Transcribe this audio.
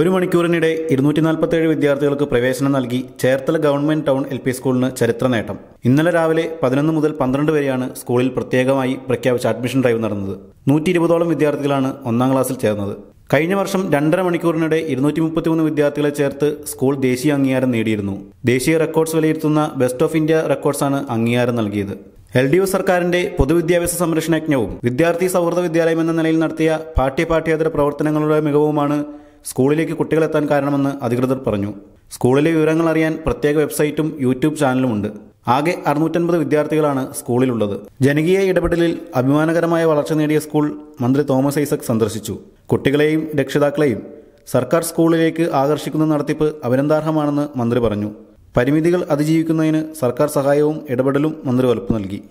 ഒരു മണിക്കൂറിനിടെ ഇരുന്നൂറ്റി നാൽപ്പത്തേഴ് വിദ്യാർത്ഥികൾക്ക് പ്രവേശനം നൽകി Cherthala government town L P സ്കൂളിന് ചരിത്ര നേട്ടം ഇന്നലെ രാവിലെ പതിനൊന്ന് മുതൽ പന്ത്രണ്ട് വരെയാണ് സ്കൂളിൽ പ്രത്യേകമായി പ്രഖ്യാപിച്ച അഡ്മിഷൻ ഡ്രൈവ് നടന്നത് നൂറ്റി ഇരുപതോളം വിദ്യാർത്ഥികളാണ് ഒന്നാം ക്ലാസ്സിൽ ചേർന്നത് കഴിഞ്ഞ വർഷം രണ്ടര മണിക്കൂറിനിടെ ഇരുന്നൂറ്റി മുപ്പത്തിമൂന്ന് വിദ്യാർത്ഥികളെ ചേർത്ത് സ്കൂൾ ദേശീയ അംഗീകാരം നേടിയിരുന്നു ദേശീയ റെക്കോർഡ്സ് വിലയിരുത്തുന്ന ബെസ്റ്റ് ഓഫ് ഇന്ത്യ റെക്കോർഡ്സാണ് അംഗീകാരം നൽകിയത് എൽ ഡി എഫ് സർക്കാരിന്റെ പൊതുവിദ്യാഭ്യാസ സംരക്ഷണ യജ്ഞവും വിദ്യാർത്ഥി സൗഹൃദ വിദ്യാലയം എന്ന നിലയിൽ നടത്തിയ പാഠ്യപാഠ്യേതര പ്രവർത്തനങ്ങളുടെ മികവുമാണ് സ്കൂളിലേക്ക് കുട്ടികളെത്താൻ കാരണമെന്ന് അധികൃതർ പറഞ്ഞു സ്കൂളിലെ വിവരങ്ങൾ അറിയാൻ പ്രത്യേക വെബ്സൈറ്റും യൂട്യൂബ് ചാനലുമുണ്ട് ആകെ അറുന്നൂറ്റൻപത് വിദ്യാർത്ഥികളാണ് സ്കൂളിലുള്ളത് ജനകീയ ഇടപെടലിൽ അഭിമാനകരമായ വളർച്ച നേടിയ സ്കൂൾ മന്ത്രി തോമസ് ഐസക് സന്ദർശിച്ചു കുട്ടികളെയും രക്ഷിതാക്കളെയും സർക്കാർ സ്കൂളിലേക്ക് ആകർഷിക്കുന്ന നടത്തിപ്പ് അഭിനന്ദാർഹമാണെന്ന് മന്ത്രി പറഞ്ഞു പരിമിതികൾ അതിജീവിക്കുന്നതിന് സർക്കാർ സഹായവും ഇടപെടലും മന്ത്രി ഉറപ്പു നൽകി